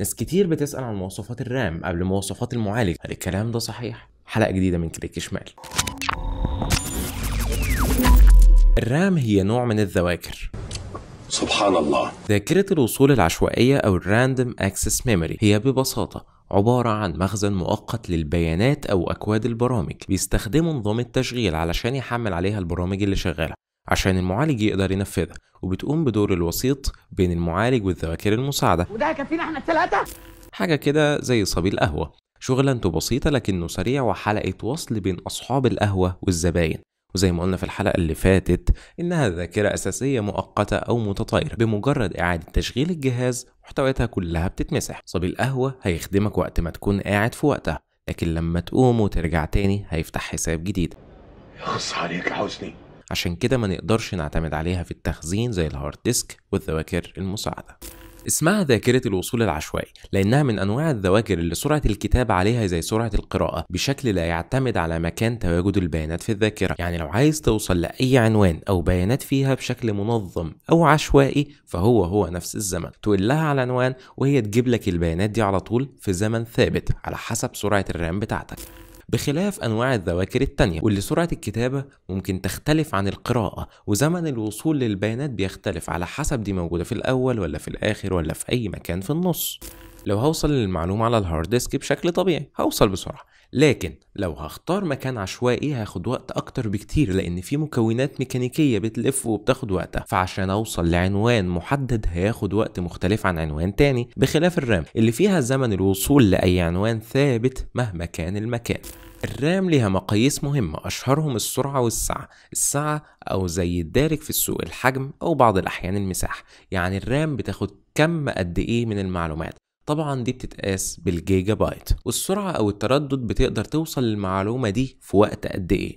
ناس كتير بتسأل عن مواصفات الرام قبل مواصفات المعالج هل الكلام ده صحيح؟ حلقة جديدة من كليك شمال الرام هي نوع من الذواكر سبحان الله ذاكرة الوصول العشوائية أو الراندوم اكسس ميموري هي ببساطة عبارة عن مخزن مؤقت للبيانات أو أكواد البرامج بيستخدمه نظام التشغيل علشان يحمل عليها البرامج اللي شغالة عشان المعالج يقدر ينفذها وبتقوم بدور الوسيط بين المعالج والذواكر المساعدة وده كفينا احنا الثلاثة؟ حاجة كده زي صبي القهوة شغلانته بسيطة لكنه سريع وحلقة وصل بين أصحاب القهوة والزباين وزي ما قلنا في الحلقة اللي فاتت إنها ذاكرة أساسية مؤقتة أو متطايرة بمجرد إعادة تشغيل الجهاز محتوياتها كلها بتتمسح صبي القهوة هيخدمك وقت ما تكون قاعد في وقتها لكن لما تقوم وترجع تاني هيفتح حساب جديد يخص عليك يا حسني عشان كده ما نقدرش نعتمد عليها في التخزين زي الهارد ديسك والذواكر المساعدة اسمها ذاكرة الوصول العشوائي لأنها من أنواع الذواكر اللي سرعة الكتابة عليها زي سرعة القراءة بشكل لا يعتمد على مكان تواجد البيانات في الذاكرة يعني لو عايز توصل لأي عنوان أو بيانات فيها بشكل منظم أو عشوائي فهو هو نفس الزمن تقول لها على عنوان وهي تجيب لك البيانات دي على طول في زمن ثابت على حسب سرعة الرام بتاعتك بخلاف أنواع الذواكر التانية واللي سرعة الكتابة ممكن تختلف عن القراءة وزمن الوصول للبيانات بيختلف على حسب دي موجودة في الأول ولا في الآخر ولا في أي مكان في النص لو هوصل للمعلومة على الهارد ديسك بشكل طبيعي هوصل بسرعة لكن لو هختار مكان عشوائي هاخد وقت اكتر بكتير لان في مكونات ميكانيكيه بتلف وبتاخد وقتها فعشان اوصل لعنوان محدد هياخد وقت مختلف عن عنوان تاني بخلاف الرام اللي فيها زمن الوصول لاي عنوان ثابت مهما كان المكان الرام ليها مقاييس مهمة أشهرهم السرعة والسعة السعة أو زي الدارج في السوق الحجم أو بعض الأحيان المساحة يعني الرام بتاخد كم قد إيه من المعلومات طبعا دي بتتقاس بالجيجا بايت والسرعة أو التردد بتقدر توصل للمعلومة دي في وقت قد إيه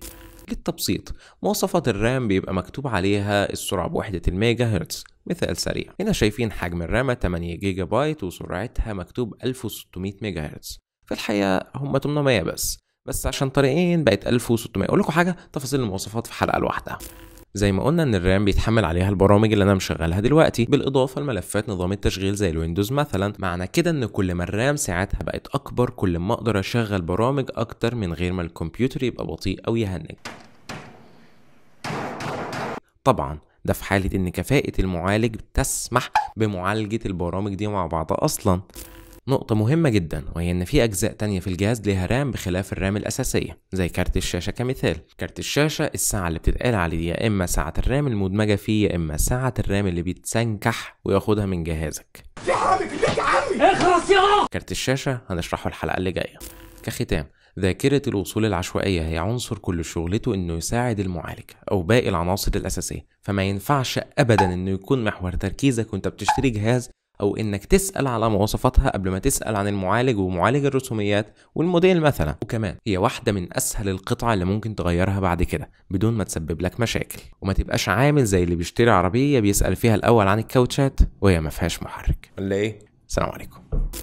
للتبسيط مواصفات الرام بيبقى مكتوب عليها السرعة بوحدة الميجا هرتز مثال سريع هنا شايفين حجم الرامة 8 جيجا بايت وسرعتها مكتوب 1600 ميجا هرتز في الحقيقة هم 800 بس بس عشان طريقين بقت 1600 اقول لكم حاجة تفاصيل المواصفات في حلقة لوحدها زي ما قلنا ان الرام بيتحمل عليها البرامج اللي انا مشغلها دلوقتي بالاضافه لملفات نظام التشغيل زي الويندوز مثلا معنى كده ان كل ما الرام ساعتها بقت اكبر كل ما اقدر اشغل برامج اكتر من غير ما الكمبيوتر يبقى بطيء او يهنج طبعا ده في حالة إن كفاءة المعالج تسمح بمعالجة البرامج دي مع بعض أصلا نقطة مهمة جدا وهي إن في أجزاء تانية في الجهاز ليها رام بخلاف الرام الأساسية زي كارت الشاشة كمثال كارت الشاشة الساعة اللي بتتقال عليه يا إما ساعة الرام المدمجة فيه يا إما ساعة الرام اللي بيتسنكح وياخدها من جهازك يا عمي يا عمي اخلص إيه، يا كارت الشاشة هنشرحه الحلقة اللي جاية كختام ذاكرة الوصول العشوائية هي عنصر كل شغلته إنه يساعد المعالج أو باقي العناصر الأساسية، فما ينفعش أبدًا إنه يكون محور تركيزك وأنت بتشتري جهاز أو إنك تسأل على مواصفاتها قبل ما تسأل عن المعالج ومعالج الرسوميات والموديل مثلا وكمان هي واحدة من أسهل القطع اللي ممكن تغيرها بعد كده بدون ما تسبب لك مشاكل وما تبقاش عامل زي اللي بيشتري عربية بيسأل فيها الأول عن الكاوتشات وهي ما فيهاش محرك ولا إيه؟ السلام عليكم